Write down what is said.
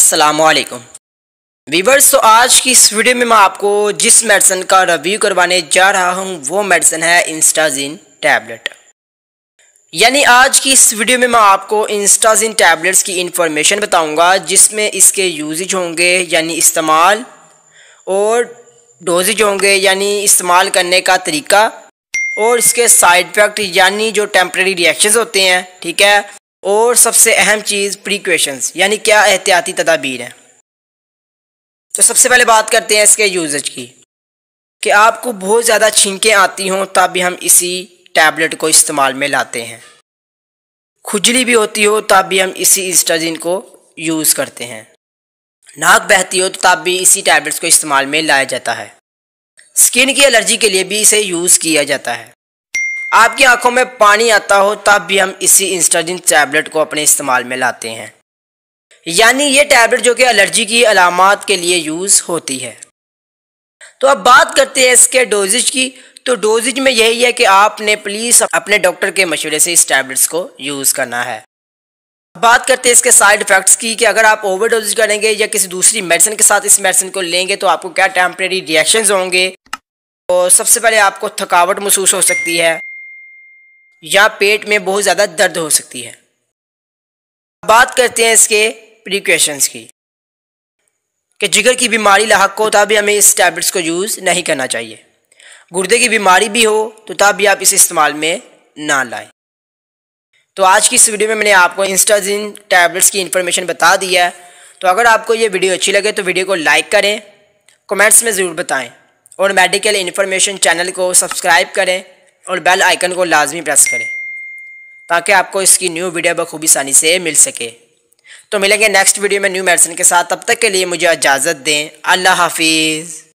असलकुम वीवर्स तो आज की इस वीडियो में मैं आपको जिस मेडिसन का रिव्यू करवाने जा रहा हूं वो मेडिसन है इंस्टाजिन टैबलेट यानी आज की इस वीडियो में मैं आपको इंस्टाजिन टैबलेट्स की इंफॉर्मेशन बताऊंगा जिसमें इसके यूजेज होंगे यानी इस्तेमाल और डोजेज होंगे यानी इस्तेमाल करने का तरीका और इसके साइड इफेक्ट यानी जो टेम्प्रेरी रिएक्शंस होते हैं ठीक है और सबसे अहम चीज़ प्रिक्वेशंस यानी क्या एहतियाती तदाबीर हैं तो सबसे पहले बात करते हैं इसके यूजेज की कि आपको बहुत ज़्यादा छींकें आती हों तब भी हम इसी टैबलेट को इस्तेमाल में लाते हैं खुजली भी होती हो तब भी हम इसी इस्टाजिन को यूज़ करते हैं नाक बहती हो तो तब भी इसी टैबलेट्स को इस्तेमाल में लाया जाता है स्किन की एलर्जी के लिए भी इसे यूज़ किया जाता है आपकी आंखों में पानी आता हो तब भी हम इसी इंस्टाजिन टैबलेट को अपने इस्तेमाल में लाते हैं यानी ये टैबलेट जो कि एलर्जी की अलामत के लिए यूज़ होती है तो अब बात करते हैं इसके डोजेज की तो डोजेज में यही है कि आपने प्लीज़ अपने डॉक्टर के मशवरे से इस टैबलेट्स को यूज़ करना है बात करते हैं इसके साइड इफ़ेक्ट्स की कि अगर आप ओवर डोजेज करेंगे या किसी दूसरी मेडिसिन के साथ इस मेडिसिन को लेंगे तो आपको क्या टेम्प्रेरी रिएक्शन होंगे तो सबसे पहले आपको थकावट महसूस हो सकती है या पेट में बहुत ज़्यादा दर्द हो सकती है बात करते हैं इसके प्रिकॉशंस की कि जिगर की बीमारी लाक हो तब भी हमें इस टैबलेट्स को यूज़ नहीं करना चाहिए गुर्दे की बीमारी भी हो तो तब भी आप इसे इस्तेमाल में ना लाएं तो आज की इस वीडियो में मैंने आपको इंस्टाजिन टैबलेट्स की इन्फॉर्मेशन बता दी है तो अगर आपको ये वीडियो अच्छी लगे तो वीडियो को लाइक करें कमेंट्स में ज़रूर बताएं और मेडिकल इन्फॉर्मेशन चैनल को सब्सक्राइब करें और बेल आइकन को लाजमी प्रेस करें ताकि आपको इसकी न्यू वीडियो बखूबी सानी से मिल सके तो मिलेंगे नेक्स्ट वीडियो में न्यू मेडिसिन के साथ तब तक के लिए मुझे इजाज़त दें अल्लाह हाफिज़